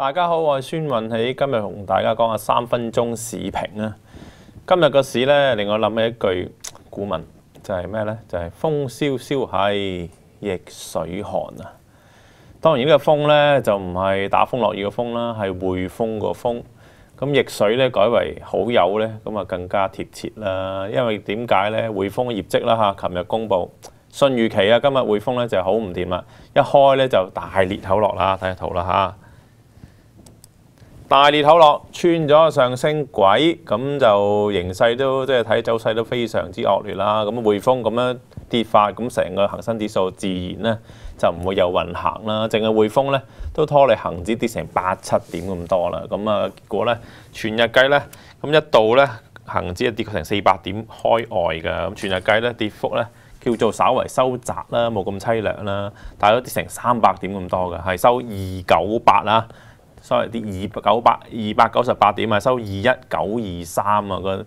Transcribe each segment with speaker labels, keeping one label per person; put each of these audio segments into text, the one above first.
Speaker 1: 大家好，我系孙运喜，今日同大家讲下三分钟市评啊。今日个市咧令我谂起一句古文，就系咩咧？就系风萧萧兮易水寒啊。当然呢个风咧就唔系打风落雨嘅风啦，系汇丰个风。咁易水咧改为好友咧，咁啊更加贴切啦。因为点解咧？汇丰嘅业绩啦吓，琴日公布，信預期啊，今日汇丰咧就好唔掂啦。一开咧就大裂口落啦，睇下图啦吓。大裂口落穿咗上升軌，咁就形勢都即係睇走勢都非常之惡劣啦。咁匯豐咁樣跌法，咁成個恒生指數自然咧就唔會有運行啦。淨係匯豐咧都拖你恆指跌成八七點咁多啦。咁啊結果咧全日計咧咁一度咧恆指啊跌成四百點開外㗎。咁全日計咧跌幅咧叫做稍為收窄啦，冇咁淒涼啦，但係都跌成三百點咁多㗎，係收二九八啦。收啲二九百二百九十八點啊，收二一九二三啊，個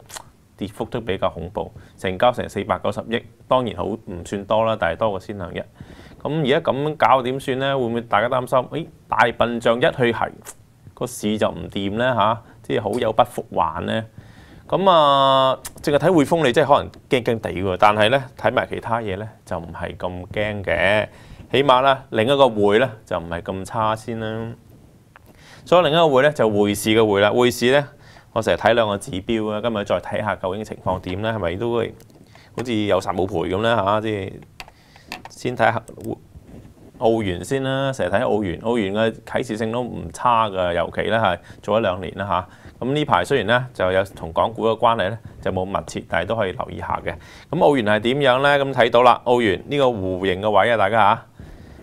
Speaker 1: 跌幅都比較恐怖。成交成四百九十億，當然好唔算多啦，但係多過先兩日。咁而家咁搞點算咧？會唔會大家擔心？誒大笨象一去係個市就唔掂咧嚇，即係好有不復還咧。咁啊，淨係睇匯豐你即係可能驚驚地喎，但係咧睇埋其他嘢咧就唔係咁驚嘅。起碼呢，另一個匯咧就唔係咁差先啦。所以另一個會咧就匯市嘅會啦，匯市咧我成日睇兩個指標啊，今日再睇下究竟情況點咧，係咪都好似有賺冇賠咁咧嚇？係先睇下澳元先啦，成日睇澳元，澳元嘅啟示性都唔差嘅，尤其咧係做咗兩年啦嚇。咁呢排雖然咧就有同港股嘅關系咧，就冇密切，但係都可以留意下嘅。咁澳元係點樣咧？咁睇到啦，澳元呢個弧形嘅位啊，大家嚇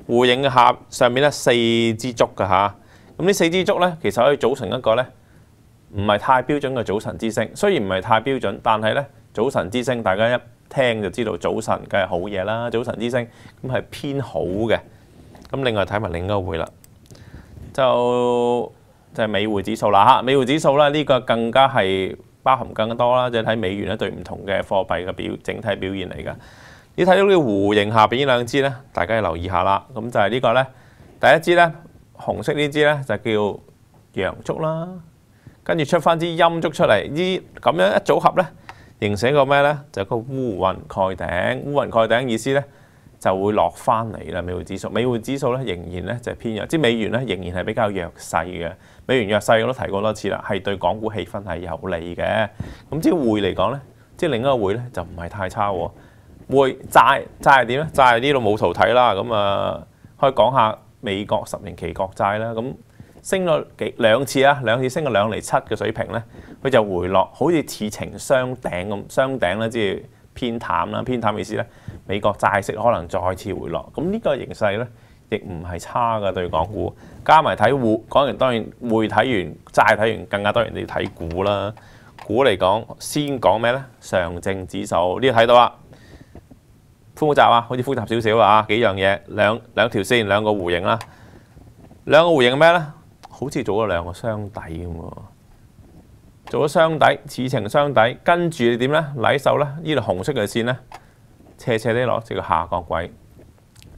Speaker 1: 弧形嘅下上面咧四支竹嘅嚇。咁呢四支足咧，其實可以組成一個咧，唔係太標準嘅早晨之星。雖然唔係太標準，但係咧早晨之星，大家一聽就知道早晨嘅好嘢啦。早晨之星咁係偏好嘅。咁另外睇埋另一個會啦，就就係美匯指數啦嚇，美匯指數啦，呢個更加係包含更多啦，即係睇美元一對唔同嘅貨幣嘅表整體表現嚟噶。你睇到呢個弧形下邊呢兩支咧，大家要留意下啦。咁就係呢個咧，第一支咧。紅色呢支咧就叫陽燭啦，跟住出翻支陰燭出嚟，依咁樣一組合咧，形成一個咩咧？就個烏雲蓋頂。烏雲蓋頂意思咧，就會落翻嚟啦。美匯指數，美匯指數咧仍然咧就係偏弱，即美元咧仍然係比較弱勢嘅。美元弱勢我都提過多次啦，係對港股氣氛係有利嘅。咁即匯嚟講咧，即另一個匯咧就唔係太差喎。匯債債係點咧？債呢度冇圖睇啦，咁啊可以講下。美國十年期國債啦，咁升咗幾兩次啊，兩次升咗兩厘七嘅水平咧，佢就回落，好似似情雙頂咁，雙頂咧即係偏淡啦，偏淡意思咧，美國債息可能再次回落。咁呢個形勢咧，亦唔係差嘅對港股。加埋睇匯，講完當然匯睇完債睇完，更加當然你要睇股啦。股嚟講，先講咩咧？上證指數度睇到啦，複雜啊，好似複雜少少啊，幾樣嘢，兩兩條線，兩個弧形啦，兩個弧形咩咧？好似做咗兩個箱底咁喎，做咗箱底，此情箱底跟住點咧？禮手咧，呢條紅色嘅線咧斜斜啲落，即係下降軌。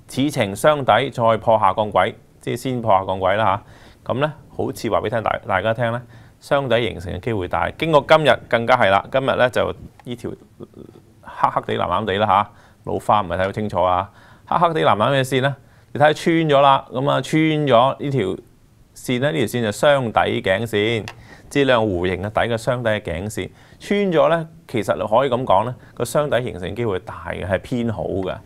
Speaker 1: 此情箱底再破下降軌，即係先破下降軌啦嚇。咁咧，好似話俾聽大大家聽咧，箱底形成嘅機會大。經過今日更加係啦，今日咧就呢條黑黑地藍藍地啦嚇。老花唔係睇好清楚啊！黑黑啲藍藍嘅線呢？你睇穿咗啦，咁啊穿咗呢條線咧，呢條線就雙底頸線，即係兩弧形嘅底嘅雙底嘅頸線穿咗咧，其實可以咁講咧，個雙底形成機會大嘅，係偏好嘅。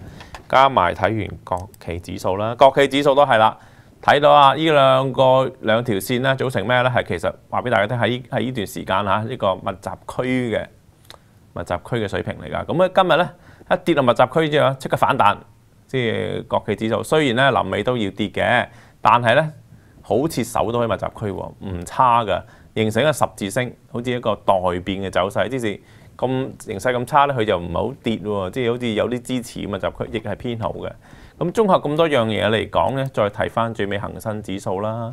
Speaker 1: 加埋睇完國企指數啦，國企指數都係啦，睇到啊，依兩個兩條線咧組成咩咧？係其實話俾大家聽，喺喺依段時間嚇呢個密集區嘅密集區嘅水平嚟㗎。咁啊今日咧。一跌落密集區之後，即刻反彈，即係國企指數。雖然咧臨尾都要跌嘅，但係咧好似手都喺密集區，唔差嘅，形成一個十字星，好似一個待變嘅走勢。即是咁形勢咁差咧，佢就唔係好跌喎，即係好似有啲支持密集區，亦係偏好嘅。咁綜合咁多樣嘢嚟講咧，再睇翻最尾恒生指數啦。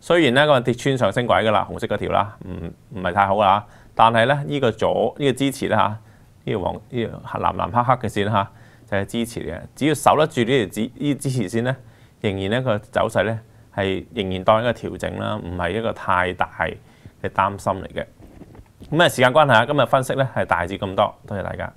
Speaker 1: 雖然咧個跌穿上升軌㗎啦，紅色嗰條啦，唔唔係太好啦，但係咧呢個左呢個支持啦呢個黃呢個南南黑黑嘅線嚇就係支持嘅，只要守得住呢條支呢支持線咧，仍然咧個走勢咧係仍然當一個調整啦，唔係一個太大嘅擔心嚟嘅。咁啊，時間關係啊，今日分析咧係大致咁多，多謝大家。